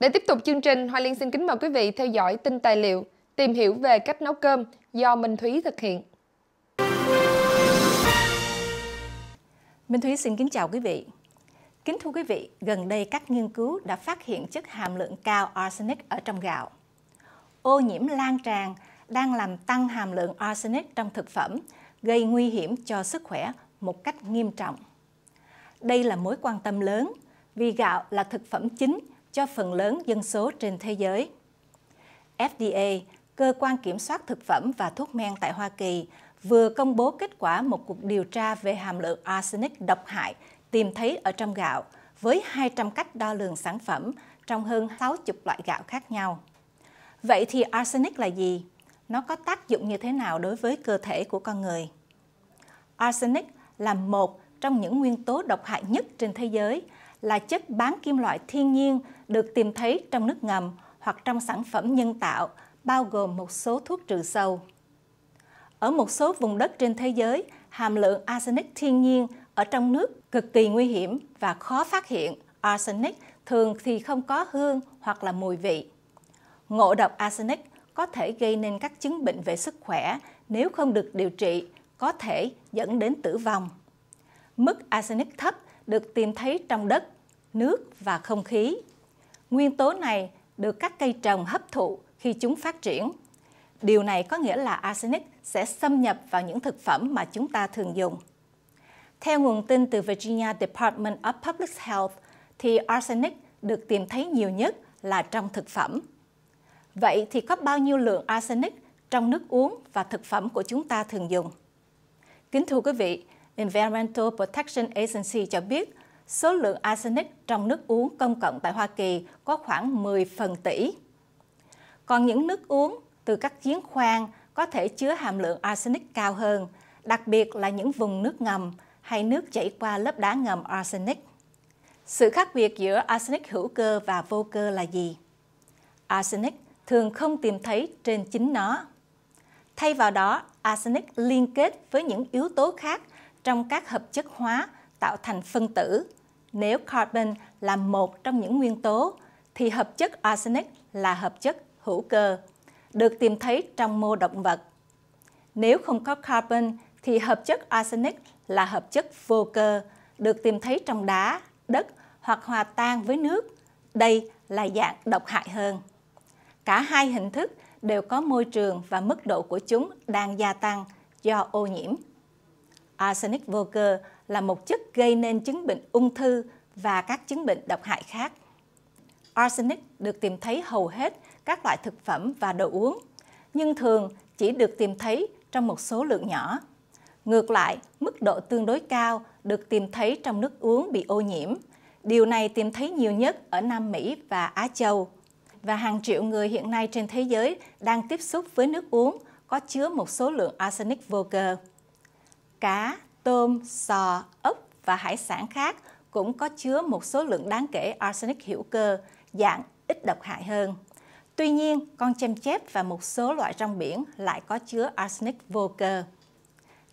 Để tiếp tục chương trình, Hoa Liên xin kính mời quý vị theo dõi tin tài liệu tìm hiểu về cách nấu cơm do Minh Thúy thực hiện. Minh Thúy xin kính chào quý vị. Kính thưa quý vị, gần đây các nghiên cứu đã phát hiện chất hàm lượng cao arsenic ở trong gạo. Ô nhiễm lan tràn đang làm tăng hàm lượng arsenic trong thực phẩm, gây nguy hiểm cho sức khỏe một cách nghiêm trọng. Đây là mối quan tâm lớn vì gạo là thực phẩm chính cho phần lớn dân số trên thế giới. FDA, cơ quan kiểm soát thực phẩm và thuốc men tại Hoa Kỳ, vừa công bố kết quả một cuộc điều tra về hàm lượng arsenic độc hại tìm thấy ở trong gạo với 200 cách đo lường sản phẩm trong hơn 60 loại gạo khác nhau. Vậy thì arsenic là gì? Nó có tác dụng như thế nào đối với cơ thể của con người? Arsenic là một trong những nguyên tố độc hại nhất trên thế giới – là chất bán kim loại thiên nhiên được tìm thấy trong nước ngầm hoặc trong sản phẩm nhân tạo, bao gồm một số thuốc trừ sâu. Ở một số vùng đất trên thế giới, hàm lượng arsenic thiên nhiên ở trong nước cực kỳ nguy hiểm và khó phát hiện. Arsenic thường thì không có hương hoặc là mùi vị. Ngộ độc arsenic có thể gây nên các chứng bệnh về sức khỏe nếu không được điều trị, có thể dẫn đến tử vong. Mức arsenic thấp được tìm thấy trong đất, nước và không khí. Nguyên tố này được các cây trồng hấp thụ khi chúng phát triển. Điều này có nghĩa là arsenic sẽ xâm nhập vào những thực phẩm mà chúng ta thường dùng. Theo nguồn tin từ Virginia Department of Public Health, thì arsenic được tìm thấy nhiều nhất là trong thực phẩm. Vậy thì có bao nhiêu lượng arsenic trong nước uống và thực phẩm của chúng ta thường dùng? Kính thưa quý vị, Environmental Protection Agency cho biết, số lượng arsenic trong nước uống công cộng tại Hoa Kỳ có khoảng 10 phần tỷ. Còn những nước uống từ các giếng khoan có thể chứa hàm lượng arsenic cao hơn, đặc biệt là những vùng nước ngầm hay nước chảy qua lớp đá ngầm arsenic. Sự khác biệt giữa arsenic hữu cơ và vô cơ là gì? Arsenic thường không tìm thấy trên chính nó. Thay vào đó, arsenic liên kết với những yếu tố khác trong các hợp chất hóa tạo thành phân tử. Nếu carbon là một trong những nguyên tố, thì hợp chất arsenic là hợp chất hữu cơ, được tìm thấy trong mô động vật. Nếu không có carbon, thì hợp chất arsenic là hợp chất vô cơ, được tìm thấy trong đá, đất hoặc hòa tan với nước. Đây là dạng độc hại hơn. Cả hai hình thức đều có môi trường và mức độ của chúng đang gia tăng do ô nhiễm arsenic vô cơ là một chất gây nên chứng bệnh ung thư và các chứng bệnh độc hại khác. Arsenic được tìm thấy hầu hết các loại thực phẩm và đồ uống, nhưng thường chỉ được tìm thấy trong một số lượng nhỏ. Ngược lại, mức độ tương đối cao được tìm thấy trong nước uống bị ô nhiễm. Điều này tìm thấy nhiều nhất ở Nam Mỹ và Á Châu. Và hàng triệu người hiện nay trên thế giới đang tiếp xúc với nước uống có chứa một số lượng arsenic vô cơ cá, tôm, sò, ốc và hải sản khác cũng có chứa một số lượng đáng kể arsenic hữu cơ, dạng ít độc hại hơn. Tuy nhiên, con chim chép và một số loại rong biển lại có chứa arsenic vô cơ.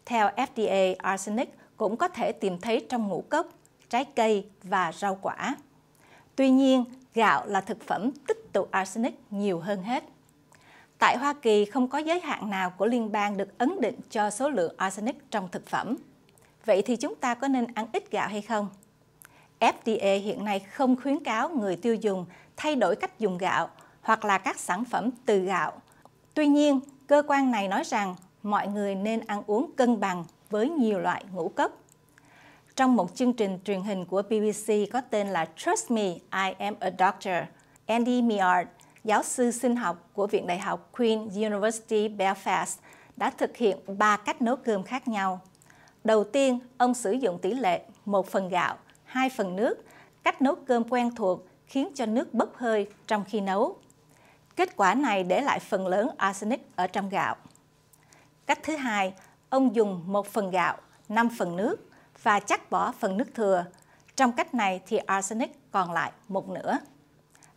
Theo FDA, arsenic cũng có thể tìm thấy trong ngũ cốc, trái cây và rau quả. Tuy nhiên, gạo là thực phẩm tích tụ arsenic nhiều hơn hết tại Hoa Kỳ không có giới hạn nào của liên bang được ấn định cho số lượng arsenic trong thực phẩm. Vậy thì chúng ta có nên ăn ít gạo hay không? FDA hiện nay không khuyến cáo người tiêu dùng thay đổi cách dùng gạo hoặc là các sản phẩm từ gạo. Tuy nhiên, cơ quan này nói rằng mọi người nên ăn uống cân bằng với nhiều loại ngũ cốc. Trong một chương trình truyền hình của BBC có tên là Trust Me, I am a Doctor, Andy Meard giáo sư sinh học của Viện Đại học Queen University Belfast đã thực hiện 3 cách nấu cơm khác nhau. Đầu tiên, ông sử dụng tỷ lệ 1 phần gạo, 2 phần nước, cách nấu cơm quen thuộc khiến cho nước bốc hơi trong khi nấu. Kết quả này để lại phần lớn arsenic ở trong gạo. Cách thứ hai, ông dùng 1 phần gạo, 5 phần nước và chắc bỏ phần nước thừa. Trong cách này thì arsenic còn lại một nửa.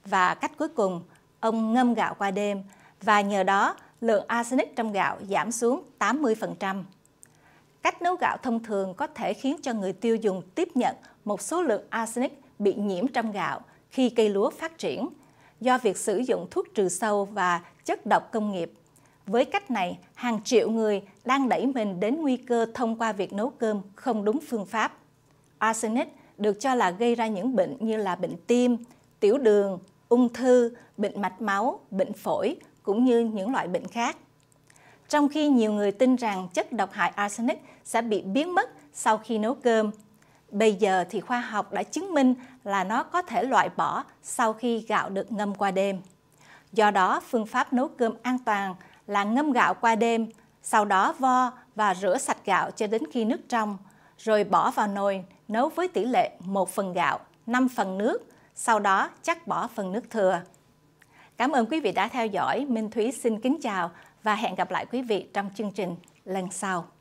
Và cách cuối cùng, ông ngâm gạo qua đêm và nhờ đó lượng arsenic trong gạo giảm xuống 80%. Cách nấu gạo thông thường có thể khiến cho người tiêu dùng tiếp nhận một số lượng arsenic bị nhiễm trong gạo khi cây lúa phát triển do việc sử dụng thuốc trừ sâu và chất độc công nghiệp. Với cách này, hàng triệu người đang đẩy mình đến nguy cơ thông qua việc nấu cơm không đúng phương pháp. Arsenic được cho là gây ra những bệnh như là bệnh tim, tiểu đường, ung thư, bệnh mạch máu, bệnh phổi cũng như những loại bệnh khác. Trong khi nhiều người tin rằng chất độc hại arsenic sẽ bị biến mất sau khi nấu cơm, bây giờ thì khoa học đã chứng minh là nó có thể loại bỏ sau khi gạo được ngâm qua đêm. Do đó, phương pháp nấu cơm an toàn là ngâm gạo qua đêm, sau đó vo và rửa sạch gạo cho đến khi nước trong, rồi bỏ vào nồi nấu với tỷ lệ 1 phần gạo, 5 phần nước – sau đó chắc bỏ phần nước thừa. Cảm ơn quý vị đã theo dõi. Minh Thúy xin kính chào và hẹn gặp lại quý vị trong chương trình lần sau.